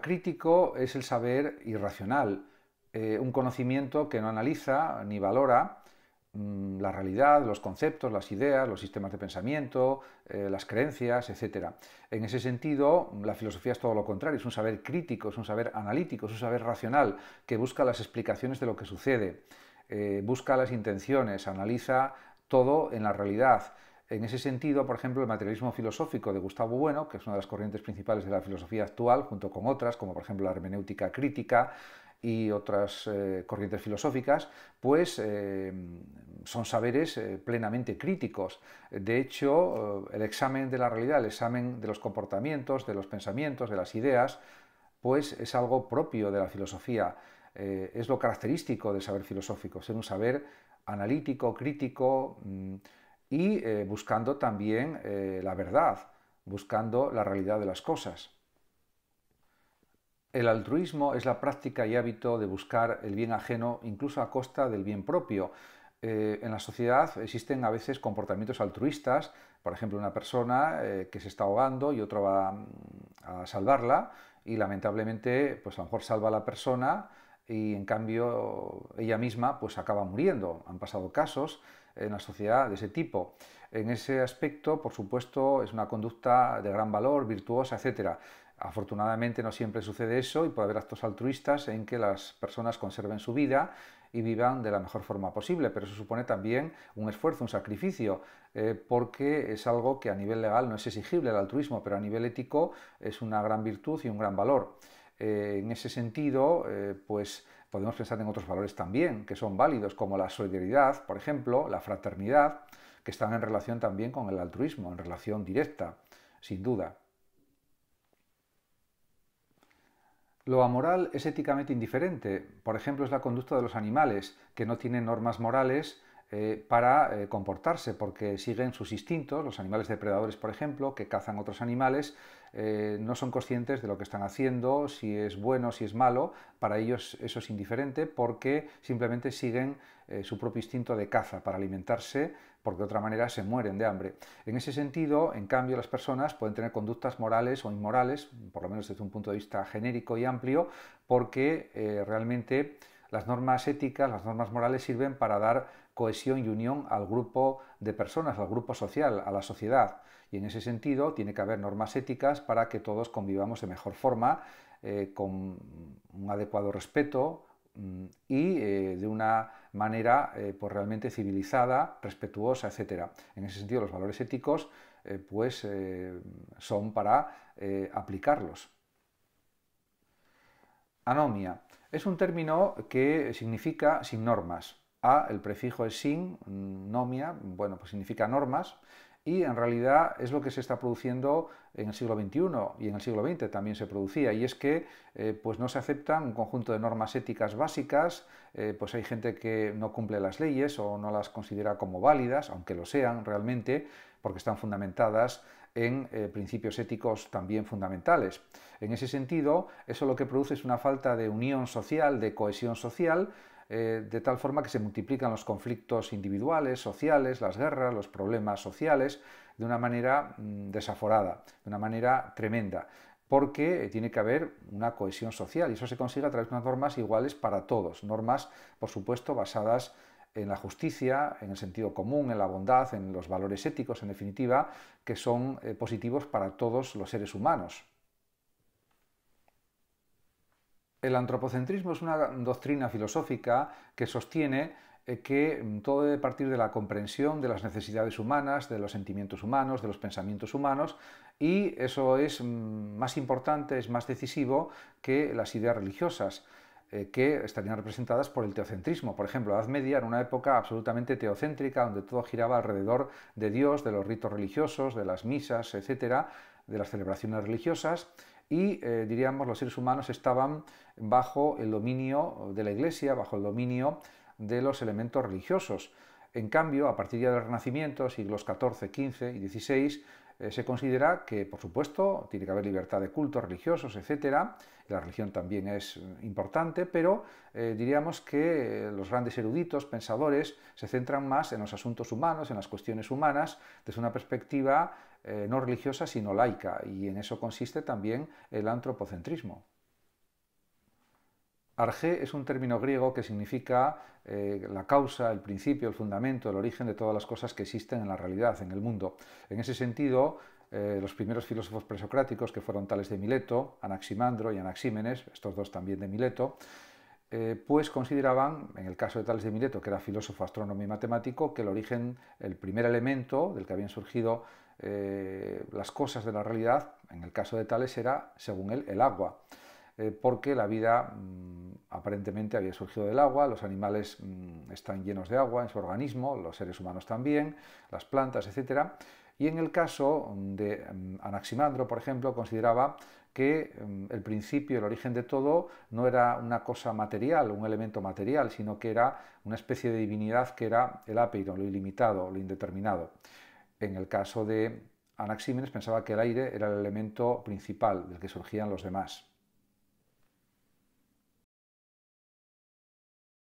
crítico es el saber irracional, eh, un conocimiento que no analiza ni valora mm, la realidad, los conceptos, las ideas, los sistemas de pensamiento, eh, las creencias, etc. En ese sentido, la filosofía es todo lo contrario, es un saber crítico, es un saber analítico, es un saber racional que busca las explicaciones de lo que sucede, eh, busca las intenciones, analiza todo en la realidad en ese sentido, por ejemplo, el materialismo filosófico de Gustavo Bueno, que es una de las corrientes principales de la filosofía actual, junto con otras, como por ejemplo la hermenéutica crítica, y otras eh, corrientes filosóficas, pues eh, son saberes eh, plenamente críticos. De hecho, el examen de la realidad, el examen de los comportamientos, de los pensamientos, de las ideas, pues es algo propio de la filosofía. es lo característico del saber filosófico, ser un saber analítico, crítico. Mm, y eh, buscando también eh, la verdad, buscando la realidad de las cosas. El altruismo es la práctica y hábito de buscar el bien ajeno incluso a costa del bien propio. Eh, en la sociedad existen a veces comportamientos altruistas, por ejemplo, una persona que se está ahogando y otro va mm, a, salvarla y lamentablemente, pues a lo mejor salva a la persona y en cambio ella misma pues acaba muriendo. Han pasado casos en la sociedad de ese tipo. En ese aspecto, por supuesto, es una conducta de gran valor, virtuosa, etc. Afortunadamente no siempre sucede eso y puede haber actos altruistas en que las personas conserven su vida y vivan de la mejor forma posible, pero eso supone también un esfuerzo, un sacrificio, eh, porque es algo que a nivel legal no es exigible el altruismo, pero a nivel ético es una gran virtud y un gran valor. Eh, en ese sentido, eh, pues podemos pensar en otros valores también que son válidos, como la solidaridad, por ejemplo, la fraternidad, que están en relación también con el altruismo, en relación directa, sin duda. Lo amoral es éticamente indiferente. Por ejemplo, es la conducta de los animales, que no tienen normas morales eh, para eh, comportarse, porque siguen sus instintos. Los animales depredadores, por ejemplo, que cazan otros animales, eh, no son conscientes de lo que están haciendo, si es bueno, si es malo. Para ellos eso es indiferente porque simplemente siguen su propio instinto de caza para alimentarse, porque de otra manera se mueren de hambre. En ese sentido, en cambio, las personas pueden tener conductas morales o inmorales, por lo menos desde un punto de vista genérico y amplio, porque realmente las normas éticas, las normas morales sirven para dar cohesión y unión al grupo de personas, al grupo social, a la sociedad. Y en ese sentido tiene que haber normas éticas para que todos convivamos de mejor forma, eh, con un adecuado respeto mm, y eh, de una manera eh, pues realmente civilizada, respetuosa, etc. En ese sentido los valores éticos pues, son para aplicarlos. Anomia. Es un término que significa sin normas. A, el prefijo es sin, nomia, bueno, pues significa normas, y en realidad es lo que se está produciendo en el siglo XXI y en el siglo XX también se producía, y es que eh, pues no se aceptan un conjunto de normas éticas básicas, eh, pues hay gente que no cumple las leyes o no las considera como válidas, aunque lo sean realmente, porque están fundamentadas en eh, principios éticos también fundamentales. En ese sentido, eso lo que produce es una falta de unión social, de cohesión social, eh, de tal forma que se multiplican los conflictos individuales, sociales, las guerras, los problemas sociales, de una manera mm, desaforada, de una manera tremenda porque tiene que haber una cohesión social y eso se consigue a través de unas normas iguales para todos, normas, por supuesto, basadas en la justicia, en el sentido común, en la bondad, en los valores éticos, en definitiva, que son eh, positivos para todos los seres humanos. El antropocentrismo es una doctrina filosófica que sostiene eh, que mm, todo debe partir de la comprensión de las necesidades humanas, de los sentimientos humanos, de los pensamientos humanos, y eso es mm, más importante, es más decisivo que las ideas religiosas eh, que estarían representadas por el teocentrismo. Por ejemplo, la Edad Media era una época absolutamente teocéntrica, donde todo giraba alrededor de Dios, de los ritos religiosos, de las misas, etcétera, de las celebraciones religiosas, y eh, diríamos los seres humanos estaban bajo el dominio de la Iglesia, bajo el dominio de los elementos religiosos. En cambio, a partir del Renacimiento, siglos XIV, XV y XVI, eh, se considera que, por supuesto, tiene que haber libertad de cultos religiosos, etc. La religión también es importante, pero eh, diríamos que los grandes eruditos, pensadores, se centran más en los asuntos humanos, en las cuestiones humanas, desde una perspectiva eh, no religiosa sino laica, y en eso consiste también el antropocentrismo. Arge es un término griego que significa eh, la causa, el principio, el fundamento, el origen de todas las cosas que existen en la realidad, en el mundo. En ese sentido, eh, los primeros filósofos presocráticos, que fueron tales de Mileto, Anaximandro y Anaxímenes, estos dos también de Mileto, pues consideraban, en el caso de Tales de Mileto, que era filósofo, astrónomo y matemático, que el origen, el primer elemento del que habían surgido eh, las cosas de la realidad, en el caso de Tales era, según él, el agua, eh, porque la vida mm, aparentemente había surgido del agua, los animales mm, están llenos de agua en su organismo, los seres humanos también, las plantas, etc. Y en el caso mm, de Anaximandro, por ejemplo, consideraba que el principio, el origen de todo, no era una cosa material, un elemento material, sino que era una especie de divinidad que era el ápido, lo ilimitado, lo indeterminado. En el caso de Anaxímenes pensaba que el aire era el elemento principal del que surgían los demás.